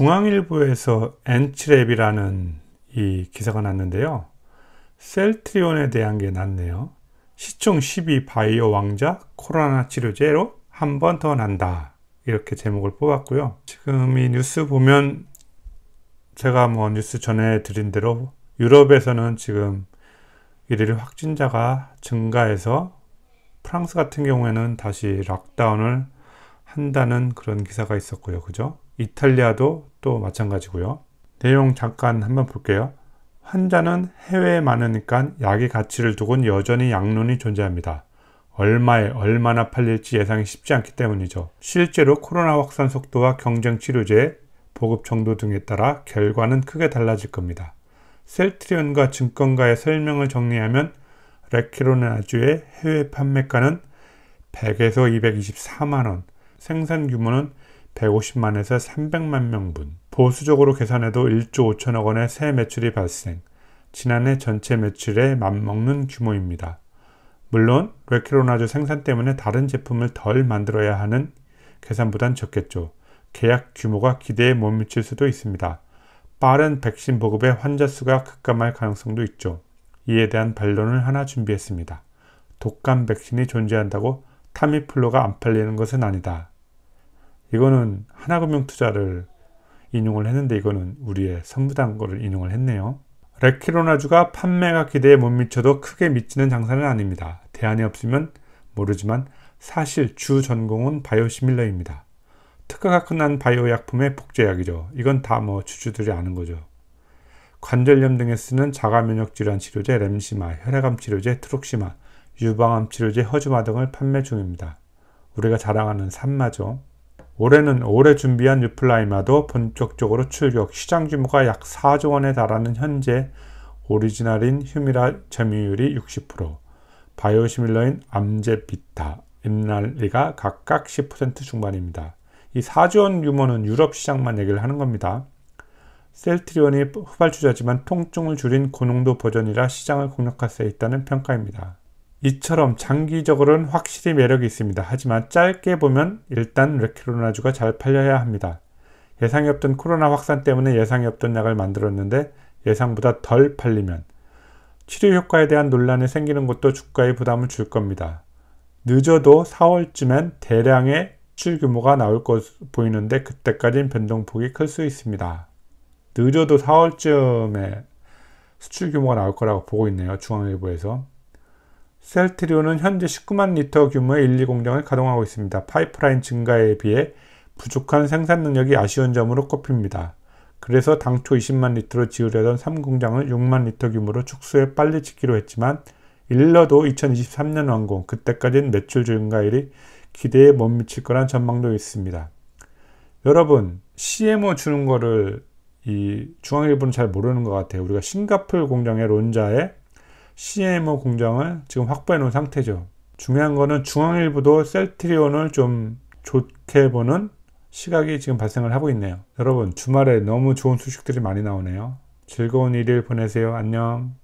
중앙일보에서 엔트랩이라는 이 기사가 났는데요. 셀트리온에 대한 게 났네요. 시총 12 바이오 왕자 코로나 치료제로 한 번 더 난다. 이렇게 제목을 뽑았고요. 지금 이 뉴스 보면 제가 뭐 뉴스 전해드린 대로 유럽에서는 지금 일일 확진자가 증가해서 프랑스 같은 경우에는 다시 락다운을 한다는 그런 기사가 있었고요. 그죠? 이탈리아도 또 마찬가지고요. 내용 잠깐 한번 볼게요. 환자는 해외에 많으니까 약의 가치를 두곤 여전히 양론이 존재합니다. 얼마에 얼마나 팔릴지 예상이 쉽지 않기 때문이죠. 실제로 코로나 확산 속도와 경쟁 치료제, 보급 정도 등에 따라 결과는 크게 달라질 겁니다. 셀트리온과 증권가의 설명을 정리하면 레키로나주의 해외 판매가는 100에서 224만원, 생산 규모는 150만에서 300만 명분. 보수적으로 계산해도 1조 5천억 원의 새 매출이 발생. 지난해 전체 매출에 맞먹는 규모입니다. 물론 레키로나주 생산 때문에 다른 제품을 덜 만들어야 하는 계산보단 적겠죠. 계약 규모가 기대에 못 미칠 수도 있습니다. 빠른 백신 보급에 환자 수가 급감할 가능성도 있죠. 이에 대한 반론을 하나 준비했습니다. 독감 백신이 존재한다고 타미플로가 안 팔리는 것은 아니다. 이거는 하나금융투자를 인용을 했는데 이거는 우리의 선부당 거를 인용을 했네요. 레키로나주가 판매가 기대에 못 미쳐도 크게 미치는 장사는 아닙니다. 대안이 없으면 모르지만 사실 주 전공은 바이오시밀러입니다. 특허가 끝난 바이오 약품의 복제약이죠. 이건 다 뭐 주주들이 아는 거죠. 관절염 등에 쓰는 자가면역 질환 치료제 렘시마, 혈액암 치료제 트록시마, 유방암 치료제 허즈마 등을 판매 중입니다. 우리가 자랑하는 산마죠. 올해는 올해 준비한 뉴플라이마도 본격적으로 출격, 시장 규모가 약 4조 원에 달하는 현재 오리지널인 휴미라 점유율이 60%, 바이오시밀러인 암제비타, 임날리가 각각 10% 중반입니다. 이 4조 원 규모는 유럽 시장만 얘기를 하는 겁니다. 셀트리온이 후발주자지만 통증을 줄인 고농도 버전이라 시장을 공략할 수 있다는 평가입니다. 이처럼 장기적으로는 확실히 매력이 있습니다. 하지만 짧게 보면 일단 레키로나주가 잘 팔려야 합니다. 예상이 없던 코로나 확산 때문에 예상이 없던 약을 만들었는데 예상보다 덜 팔리면 치료 효과에 대한 논란이 생기는 것도 주가에 부담을 줄 겁니다. 늦어도 4월쯤엔 대량의 수출 규모가 나올 것 보이는데 그때까지는 변동폭이 클 수 있습니다. 늦어도 4월쯤에 수출 규모가 나올 거라고 보고 있네요. 중앙일보에서. 셀트리온은 현재 19만 리터 규모의 1, 2 공장을 가동하고 있습니다. 파이프라인 증가에 비해 부족한 생산 능력이 아쉬운 점으로 꼽힙니다. 그래서 당초 20만 리터로 지으려던 3공장을 6만 리터 규모로 축소해 빨리 짓기로 했지만 일러도 2023년 완공, 그때까지는 매출 증가율이 기대에 못 미칠 거란 전망도 있습니다. 여러분, CMO 주는 거를 이 중앙일보는 잘 모르는 것 같아요. 우리가 싱가폴 공장의 론자에 CMO 공장을 지금 확보해 놓은 상태죠. 중요한 거는 중앙일부도 셀트리온을 좀 좋게 보는 시각이 지금 발생을 하고 있네요. 여러분 주말에 너무 좋은 소식들이 많이 나오네요. 즐거운 일일 보내세요. 안녕.